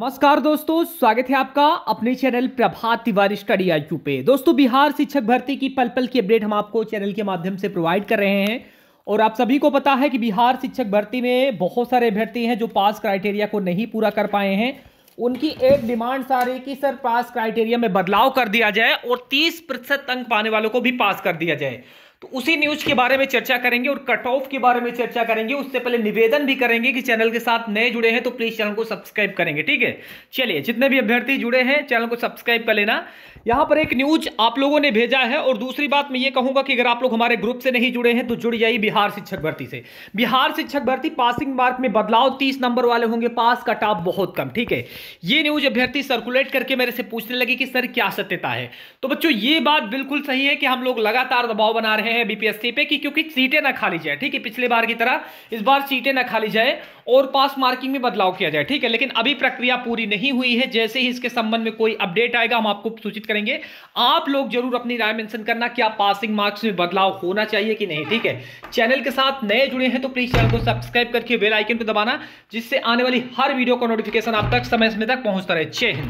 नमस्कार दोस्तों स्वागत है आपका अपने channel Prabhat Tiwari study I पे दोस्तों बिहार शिक्षक भर्ती की पल पल की अपडेट हम आपको चैनल के माध्यम से प्रोवाइड कर रहे हैं और आप सभी को पता है कि बिहार शिक्षक भर्ती में बहुत सारे अभ्यर्थी हैं जो पास क्राइटेरिया को नहीं पूरा कर पाए हैं उनकी एक डिमांड सारी की कि सर पास क्राइटेरिया में बदलाव कर दिया जाए और तीस प्रतिशत अंक पाने वालों को भी पास कर दिया जाए तो उसी न्यूज के बारे में चर्चा करेंगे और कट ऑफ के बारे में चर्चा करेंगे उससे पहले निवेदन भी करेंगे कि चैनल के साथ नए जुड़े हैं तो प्लीज चैनल को सब्सक्राइब करेंगे ठीक है चलिए जितने भी अभ्यर्थी जुड़े हैं चैनल को सब्सक्राइब कर लेना यहां पर एक न्यूज आप लोगों ने भेजा है और दूसरी बात मैं ये कहूंगा कि अगर आप लोग हमारे ग्रुप से नहीं जुड़े हैं तो जुड़ जाइए बिहार शिक्षक भर्ती से बिहार शिक्षक भर्ती पासिंग मार्क में बदलाव तीस नंबर वाले होंगे पास का टॉप बहुत कम ठीक है ये न्यूज अभ्यर्थी सर्कुलेट करके मेरे से पूछने लगे कि सर क्या सत्यता है तो बच्चों ये बात बिल्कुल सही है कि हम लोग लगातार दबाव बना रहे हैं रहे हैं बीपीएससी पे कि क्योंकि सीटें ना खाली जाए ठीक है पिछले बार की तरह इस बार सीटें ना खाली जाए और पास मार्किंग में बदलाव किया जाए ठीक है लेकिन अभी प्रक्रिया पूरी नहीं हुई है जैसे ही इसके संबंध में कोई अपडेट आएगा हम आपको सूचित करेंगे आप लोग जरूर अपनी राय मेंशन करना क्या पासिंग मार्क्स में बदलाव होना चाहिए कि नहीं ठीक है चैनल के साथ नए जुड़े हैं तो प्लीज चैनल को सब्सक्राइब करके बेलाइकन को दबाना जिससे आने वाली हर वीडियो का नोटिफिकेशन आप तक समय समय तक पहुंचता रहे जय हिंद